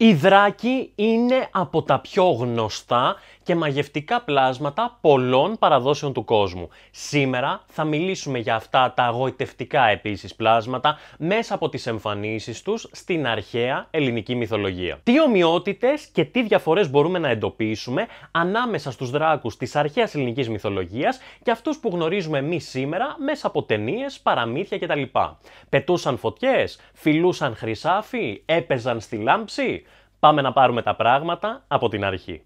Η Δράκη είναι από τα πιο γνωστά και μαγευτικά πλάσματα πολλών παραδόσεων του κόσμου. Σήμερα θα μιλήσουμε για αυτά τα αγωιτευτικά επίσης πλάσματα μέσα από τις εμφανίσεις τους στην αρχαία ελληνική μυθολογία. Τι ομοιότητες και τι διαφορές μπορούμε να εντοπίσουμε ανάμεσα στους δράκους της αρχαίας ελληνικής μυθολογίας και αυτούς που γνωρίζουμε εμείς σήμερα μέσα από ταινίες, παραμύθια κτλ. Πετούσαν φωτιές, φιλούσαν χρυσάφι, έπαιζαν στη λάμψη. Πάμε να πάρουμε τα πράγματα από την αρχή.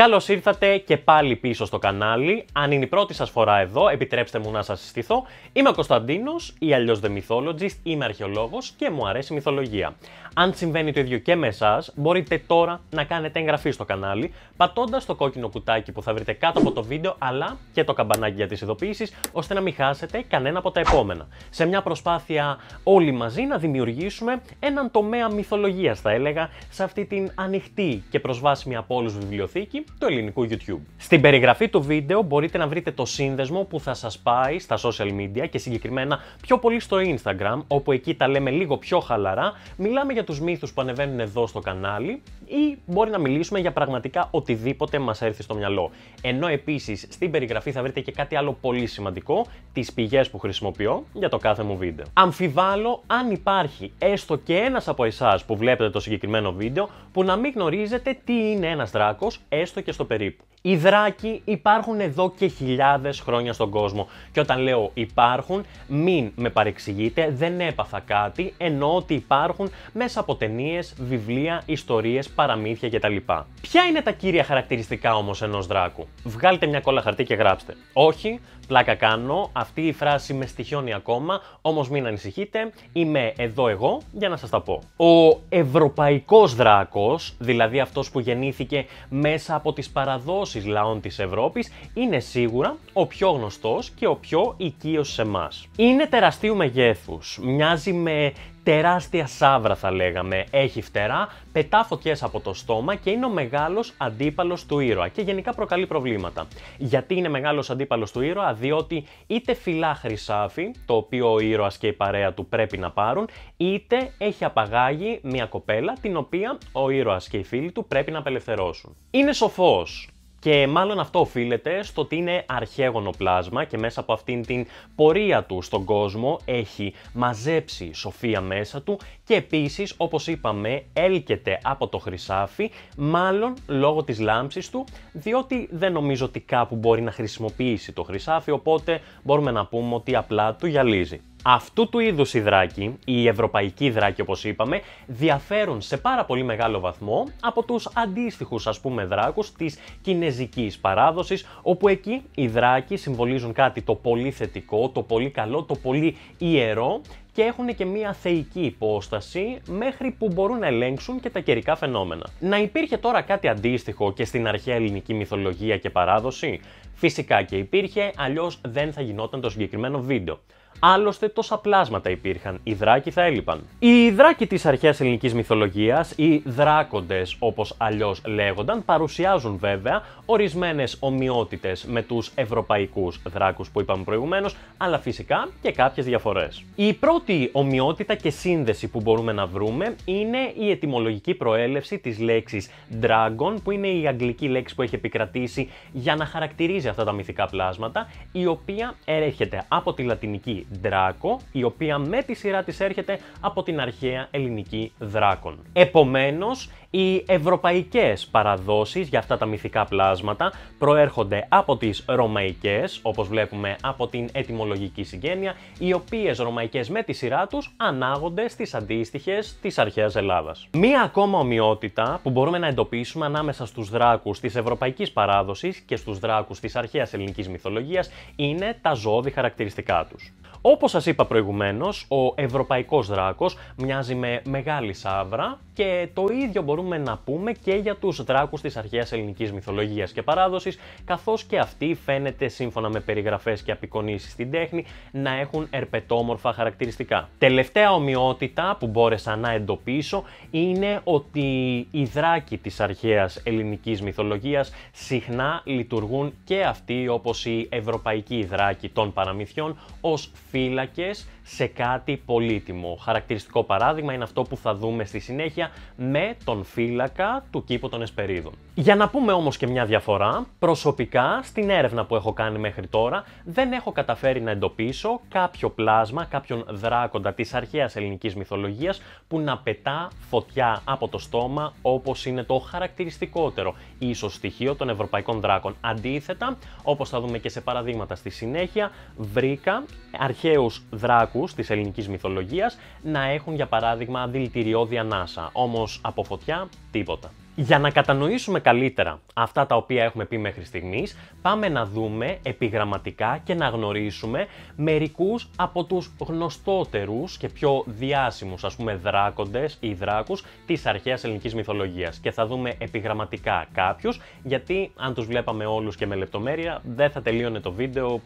Καλώς ήρθατε και πάλι πίσω στο κανάλι. Αν είναι η πρώτη σας φορά εδώ, επιτρέψτε μου να σας συστηθώ. Είμαι ο Κωνσταντίνος ή αλλιώς The Mythologist, είμαι αρχαιολόγος και μου αρέσει η μυθολογία. Αν συμβαίνει το ίδιο και με εσάς, μπορείτε τώρα να κάνετε εγγραφή στο κανάλι, πατώντας το κόκκινο κουτάκι που θα βρείτε κάτω από το βίντεο, αλλά και το καμπανάκι για τις ειδοποιήσεις, ώστε να μην χάσετε κανένα από τα επόμενα. Σε μια προσπάθεια όλοι μαζί να δημιουργήσουμε έναν τομέα μυθολογίας, θα έλεγα, σε αυτή την ανοιχτή και προσβάσιμη από όλους βιβλιοθήκη του ελληνικού YouTube. Στην περιγραφή του βίντεο μπορείτε να βρείτε το σύνδεσμο που θα σας πάει στα social media και συγκεκριμένα πιο πολύ στο Instagram, όπου εκεί τα λέμε λίγο πιο χαλαρά, μιλάμε για τους μύθους που ανεβαίνουν εδώ στο κανάλι ή μπορεί να μιλήσουμε για πραγματικά οτιδήποτε μας έρθει στο μυαλό. Ενώ επίσης στην περιγραφή θα βρείτε και κάτι άλλο πολύ σημαντικό, τις πηγές που χρησιμοποιώ για το κάθε μου βίντεο. Αμφιβάλλω αν υπάρχει έστω και ένας από εσάς που βλέπετε το συγκεκριμένο βίντεο που να μην γνωρίζετε τι είναι ένας δράκος, έστω και στο περίπου. Οι δράκοι υπάρχουν εδώ και χιλιάδες χρόνια στον κόσμο και όταν λέω υπάρχουν μην με παρεξηγείτε, δεν έπαθα κάτι, ενώ ότι υπάρχουν μέσα από ταινίες, βιβλία, ιστορίες, παραμύθια κτλ. Ποια είναι τα κύρια χαρακτηριστικά όμως ενός δράκου? Βγάλτε μια κόλλα χαρτί και γράψτε. Όχι, πλάκα κάνω, αυτή η φράση με στοιχιώνει ακόμα, όμως μην ανησυχείτε, είμαι εδώ εγώ για να σας τα πω. Ο ευρωπαϊκός δράκος, δηλαδή αυτός που γεννήθηκε μέσα από τις παραδόσεις ενώσεις λαών της Ευρώπης είναι σίγουρα ο πιο γνωστός και ο πιο οικείος σε εμάς. Είναι τεραστίου μεγέθους, μοιάζει με τεράστια σάβρα θα λέγαμε. Έχει φτερά, πετά φωτιέ από το στόμα και είναι ο μεγάλος αντίπαλος του ήρωα και γενικά προκαλεί προβλήματα. Γιατί είναι μεγάλος αντίπαλος του ήρωα, διότι είτε φυλά χρυσάφι, το οποίο ο ήρωας και η παρέα του πρέπει να πάρουν, είτε έχει απαγάγει μια κοπέλα την οποία ο ήρωας και οι φίλοι του πρέπει να απελευθερώσουν. Είναι σοφός, και μάλλον αυτό οφείλεται στο ότι είναι αρχαίγωνο πλάσμα και μέσα από αυτήν την πορεία του στον κόσμο έχει μαζέψει σοφία μέσα του και επίσης όπως είπαμε έλκεται από το χρυσάφι μάλλον λόγω της λάμψης του διότι δεν νομίζω ότι κάπου μπορεί να χρησιμοποιήσει το χρυσάφι οπότε μπορούμε να πούμε ότι απλά του γυαλίζει. Αυτού του είδους οι δράκοι, οι ευρωπαϊκοί δράκοι όπως είπαμε, διαφέρουν σε πάρα πολύ μεγάλο βαθμό από τους αντίστοιχους ας πούμε δράκους της κινέζικης παράδοσης, όπου εκεί οι δράκοι συμβολίζουν κάτι το πολύ θετικό, το πολύ καλό, το πολύ ιερό και έχουν και μια θεϊκή υπόσταση μέχρι που μπορούν να ελέγξουν και τα καιρικά φαινόμενα. Να υπήρχε τώρα κάτι αντίστοιχο και στην αρχαία ελληνική μυθολογία και παράδοση, φυσικά και υπήρχε, αλλιώς δεν θα γινόταν το συγκεκριμένο βίντεο. Άλλωστε, τόσα πλάσματα υπήρχαν. Οι δράκοι θα έλειπαν. Οι δράκοι της αρχαίας ελληνικής μυθολογίας, οι δράκοντες όπως αλλιώς λέγονταν, παρουσιάζουν βέβαια ορισμένες ομοιότητες με τους ευρωπαϊκούς δράκους που είπαμε προηγουμένως, αλλά φυσικά και κάποιες διαφορές. Η πρώτη ομοιότητα και σύνδεση που μπορούμε να βρούμε είναι η ετυμολογική προέλευση της λέξης dragon, που είναι η αγγλική λέξη που έχει επικρατήσει για να χαρακτηρίζει αυτά τα μυθικά πλάσματα, η οποία έρχεται από τη λατινική Δράκο, η οποία με τη σειρά της έρχεται από την αρχαία ελληνική Δράκον. Επομένως, οι ευρωπαϊκές παραδόσεις για αυτά τα μυθικά πλάσματα προέρχονται από τις ρωμαϊκές, όπως βλέπουμε από την ετυμολογική συγγένεια, οι οποίες ρωμαϊκές με τη σειρά τους ανάγονται στις αντίστοιχες της αρχαίας Ελλάδας. Μία ακόμα ομοιότητα που μπορούμε να εντοπίσουμε ανάμεσα στους δράκους της ευρωπαϊκής παράδοσης και στους δράκους της αρχαίας ελληνικής μυθολογίας είναι τα ζώδη χαρακτηριστικά τους. Όπως σας είπα προηγουμένως, ο ευρωπαϊκός δράκος μοιάζει με μεγάλη σάβρα και το ίδιο μπορούμε μπορούμε να πούμε και για τους δράκους της αρχαίας ελληνικής μυθολογίας και παράδοσης, καθώς και αυτοί φαίνεται σύμφωνα με περιγραφές και απεικονίσεις στην τέχνη να έχουν ερπετόμορφα χαρακτηριστικά. Τελευταία ομοιότητα που μπόρεσα να εντοπίσω είναι ότι οι δράκοι της αρχαίας ελληνικής μυθολογίας συχνά λειτουργούν και αυτοί όπως οι ευρωπαϊκοί δράκοι των παραμυθιών ως φύλακες σε κάτι πολύτιμο. Χαρακτηριστικό παράδειγμα είναι αυτό που θα δούμε στη συνέχεια με τον φύλακα του κήπου των Εσπερίδων. Για να πούμε όμως και μια διαφορά, προσωπικά στην έρευνα που έχω κάνει μέχρι τώρα δεν έχω καταφέρει να εντοπίσω κάποιο πλάσμα, κάποιον δράκοντα της αρχαίας ελληνικής μυθολογίας που να πετά φωτιά από το στόμα όπως είναι το χαρακτηριστικότερο ίσως στοιχείο των ευρωπαϊκών δράκων. Αντίθετα, όπως θα δούμε και σε παραδείγματα στη συνέχεια, βρήκα αρχαίους δράκους της ελληνικής μυθολογίας να έχουν για παράδειγμα δηλητηριώδη ανάσα. Όμως από φωτιά τίποτα. Για να κατανοήσουμε καλύτερα αυτά τα οποία έχουμε πει μέχρι στιγμής, πάμε να δούμε επιγραμματικά και να γνωρίσουμε μερικούς από τους γνωστότερους και πιο διάσημους, ας πούμε, δράκοντες ή δράκους της αρχαίας ελληνικής μυθολογίας. Και θα δούμε επιγραμματικά κάποιους, γιατί αν τους βλέπαμε όλους και με λεπτομέρεια, δεν θα τελείωνε το βίντεο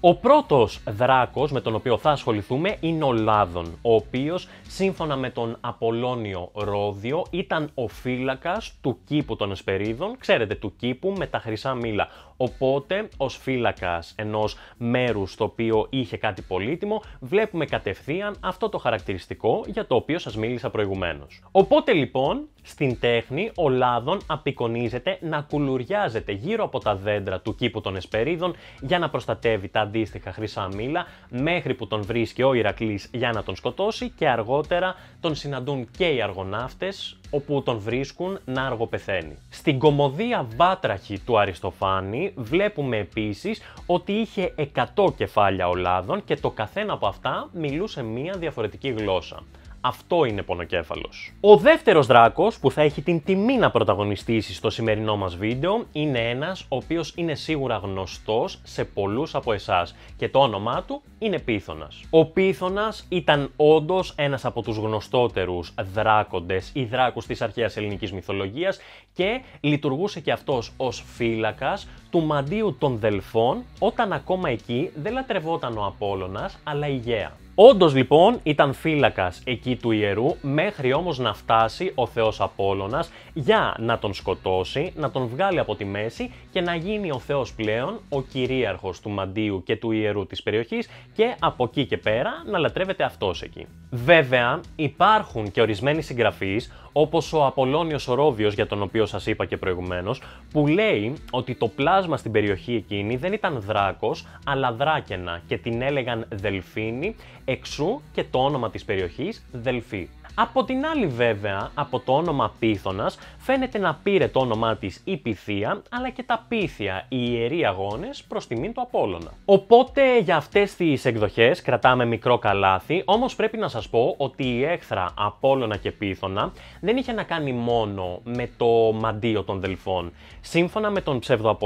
ο πρώτος δράκος με τον οποίο θα ασχοληθούμε είναι ο Λάδων, ο οποίος σύμφωνα με τον Απολώνιο Ρόδιο ήταν ο φύλακας του κήπου των Εσπερίδων, ξέρετε, του κήπου με τα χρυσά μήλα. Οπότε, ως φύλακας ενός μέρους το οποίο είχε κάτι πολύτιμο, βλέπουμε κατευθείαν αυτό το χαρακτηριστικό για το οποίο σας μίλησα προηγουμένως. Οπότε λοιπόν, στην τέχνη ο λάδων απεικονίζεται να κουλουριάζεται γύρω από τα δέντρα του κήπου των Εσπερίδων για να προστατεύει τα αντίστοιχα χρυσά μήλα μέχρι που τον βρίσκει ο Ηρακλής για να τον σκοτώσει και αργότερα τον συναντούν και οι αργοναύτες όπου τον βρίσκουν να αργοπεθαίνει. Στην κομμωδία Βάτραχη του Αριστοφάνη βλέπουμε επίσης ότι είχε 100 κεφάλια ολάδων και το καθένα από αυτά μιλούσε μία διαφορετική γλώσσα. Αυτό είναι πονοκέφαλος. Ο δεύτερος δράκος που θα έχει την τιμή να πρωταγωνιστήσει στο σημερινό μας βίντεο είναι ένας ο οποίος είναι σίγουρα γνωστός σε πολλούς από εσάς και το όνομά του είναι Πίθωνας. Ο Πίθωνας ήταν όντως ένας από τους γνωστότερους δράκοντες ή δράκους της αρχαίας ελληνικής μυθολογίας και λειτουργούσε και αυτός ως φύλακας του μαντίου των Δελφών όταν ακόμα εκεί δεν λατρευόταν ο Απόλλωνας αλλά η Γαία. Όντως λοιπόν ήταν φύλακας εκεί του ιερού, μέχρι όμως να φτάσει ο Θεός Απόλωνα για να τον σκοτώσει, να τον βγάλει από τη μέση και να γίνει ο Θεός πλέον ο κυρίαρχος του μαντίου και του ιερού της περιοχής και από εκεί και πέρα να λατρεύεται αυτός εκεί. Βέβαια, υπάρχουν και ορισμένοι συγγραφείς όπως ο Απολώνιος Ορόβιος, για τον οποίο σας είπα και προηγουμένως, που λέει ότι το πλάσμα στην περιοχή εκείνη δεν ήταν δράκος, αλλά δράκαινα και την έλεγαν Δελφίνη, εξού και το όνομα της περιοχής Δελφή. Από την άλλη βέβαια, από το όνομα Πίθωνας φαίνεται να πήρε το όνομά της η Πυθία, αλλά και τα Πύθια οι ιεροί αγώνες προς τιμήν του Απόλλωνα. Οπότε για αυτές τις εκδοχές κρατάμε μικρό καλάθι, όμως πρέπει να σας πω ότι η έχθρα Απόλλωνα και Πίθωνα δεν είχε να κάνει μόνο με το μαντίο των Δελφών. Σύμφωνα με τον ψεύδο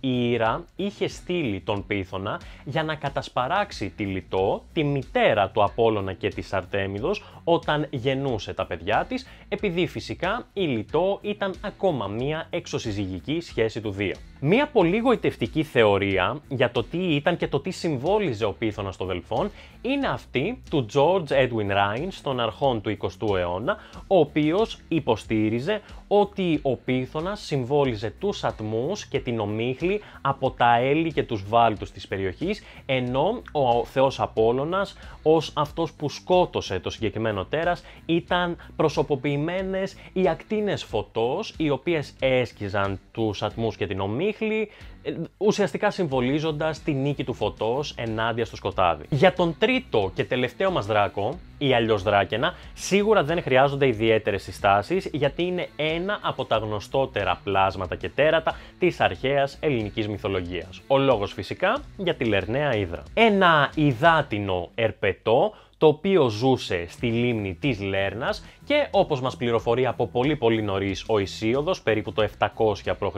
η Ήρα είχε στείλει τον Πίθωνα για να κατασπαράξει τη Λιτό, τη μητέρα του Απόλλωνα και της Αρτέμιδος, όταν γενούσε γεννούσε τα παιδιά της, επειδή φυσικά η Λιτό ήταν ακόμα μία εξωσυζυγική σχέση του δύο. Μία πολύ γοητευτική θεωρία για το τι ήταν και το τι συμβόλιζε ο πίθωνας των Δελφών είναι αυτή του George Edwin Ryan στον αρχών του 20ου αιώνα, ο οποίος υποστήριζε ότι ο πίθωνας συμβόλιζε τους ατμούς και την ομίχλη από τα έλλη και τους βάλτους της περιοχής, ενώ ο θεός Απόλλωνας ως αυτός που σκότωσε το συγκεκριμένο τέρας ήταν προσωποποιημένες οι ακτίνες φωτός, οι οποίες έσκιζαν τους ατμούς και την ομίχλη, ουσιαστικά συμβολίζοντας τη νίκη του φωτός ενάντια στο σκοτάδι. Για τον τρίτο και τελευταίο μας δράκο, ή αλλιώς δράκαινα, σίγουρα δεν χρειάζονται ιδιαίτερες συστάσεις, γιατί είναι ένα από τα γνωστότερα πλάσματα και τέρατα της αρχαίας ελληνικής μυθολογίας. Ο λόγος φυσικά για τη Λερναία Ήδρα. Ένα υδάτινο ερπετό το οποίο ζούσε στη λίμνη της Λέρνας και όπως μας πληροφορεί από πολύ πολύ νωρίς ο Ισίωδος, περίπου το 700 π.Χ.,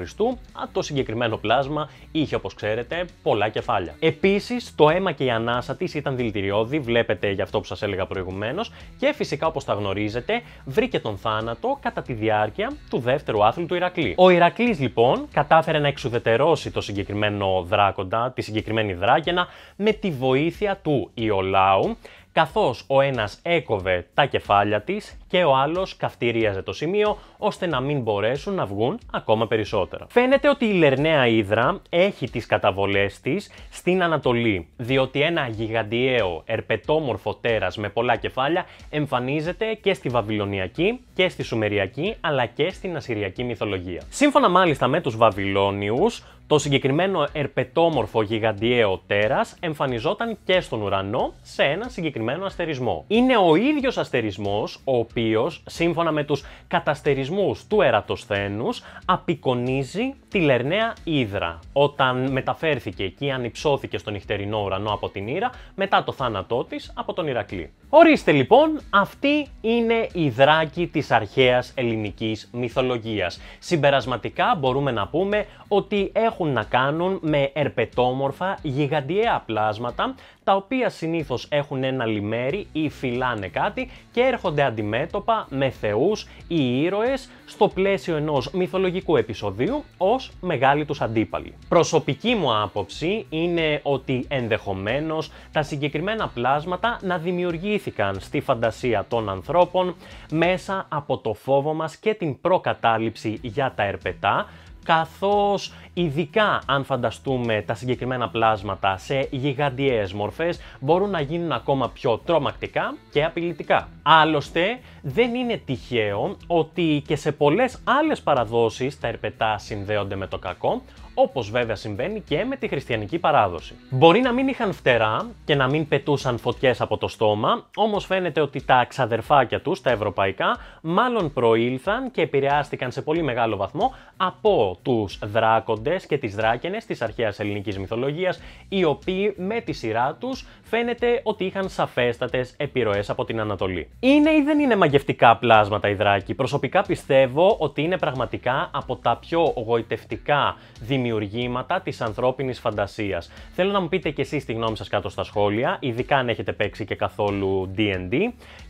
το συγκεκριμένο πλάσμα είχε όπως ξέρετε πολλά κεφάλια. Επίσης το αίμα και η ανάσα της ήταν δηλητηριώδη, βλέπετε για αυτό που σας έλεγα προηγουμένως και φυσικά όπως τα γνωρίζετε βρήκε τον θάνατο κατά τη διάρκεια του δεύτερου άθλου του Ηρακλή. Ο Ηρακλής λοιπόν κατάφερε να εξουδετερώσει το συγκεκριμένο δράκοντα, τη συγκεκριμένη δράκαινα με τη βοήθεια του Ιολάου καθώς ο ένας έκοβε τα κεφάλια της και ο άλλος καυτηρίαζε το σημείο ώστε να μην μπορέσουν να βγουν ακόμα περισσότερα. Φαίνεται ότι η Λερναία Ήδρα έχει τις καταβολές της στην Ανατολή, διότι ένα γιγαντιαίο ερπετόμορφο τέρας με πολλά κεφάλια εμφανίζεται και στη Βαβυλωνιακή και στη Σουμεριακή αλλά και στην Ασυριακή μυθολογία. Σύμφωνα μάλιστα με τους Βαβυλώνιους, το συγκεκριμένο ερπετόμορφο γιγαντιαίο τέρας εμφανιζόταν και στον ουρανό σε ένα συγκεκριμένο αστερισμό. Είναι ο ίδιος αστερισμός ο οποίος, σύμφωνα με τους καταστερισμούς του ερατοσθένους, απεικονίζει τη Λερναία Ήδρα. Όταν μεταφέρθηκε εκεί, ανυψώθηκε στον νυχτερινό ουρανό από την Ήρα, μετά το θάνατό της από τον Ηρακλή. Ορίστε λοιπόν, αυτή είναι η δράκη της αρχαίας ελληνικής μυθολογίας. Συμπερασματικά μπορούμε να πούμε ότι έχουν να κάνουν με ερπετόμορφα γιγαντιαία πλάσματα, τα οποία συνήθως έχουν ένα λιμέρι ή φυλάνε κάτι και έρχονται αντιμέτωπα με θεούς ή ήρωες στο πλαίσιο ενός μυθολογικού επεισοδίου ως μεγάλοι τους αντίπαλοι. Προσωπική μου άποψη είναι ότι ενδεχομένως τα συγκεκριμένα πλάσματα να δημιουργεί στη φαντασία των ανθρώπων μέσα από το φόβο μας και την προκατάληψη για τα ερπετά, καθώς ειδικά αν φανταστούμε τα συγκεκριμένα πλάσματα σε γιγαντιαίες μορφές μπορούν να γίνουν ακόμα πιο τρομακτικά και απειλητικά. Άλλωστε δεν είναι τυχαίο ότι και σε πολλές άλλες παραδόσεις τα ερπετά συνδέονται με το κακό όπως βέβαια συμβαίνει και με τη χριστιανική παράδοση. Μπορεί να μην είχαν φτερά και να μην πετούσαν φωτιές από το στόμα, όμως φαίνεται ότι τα ξαδερφάκια τους, τα ευρωπαϊκά, μάλλον προήλθαν και επηρεάστηκαν σε πολύ μεγάλο βαθμό από τους δράκοντες και τις δράκενες της αρχαίας ελληνικής μυθολογίας, οι οποίοι με τη σειρά τους φαίνεται ότι είχαν σαφέστατες επιρροές από την Ανατολή. Είναι ή δεν είναι μαγευτικά πλάσματα οι δράκοι. Προσωπικά πιστεύω ότι είναι πραγματικά από τα πιο γοητευτικά δημιουργήματα της ανθρώπινης φαντασίας. Θέλω να μου πείτε κι εσείς τη γνώμη σας κάτω στα σχόλια, ειδικά αν έχετε παίξει και καθόλου DD.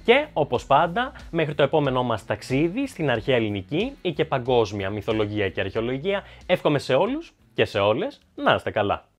Και όπως πάντα, μέχρι το επόμενό μας ταξίδι στην αρχαία ελληνική ή και παγκόσμια μυθολογία και αρχαιολογία, εύχομαι σε όλους και σε όλες να είστε καλά.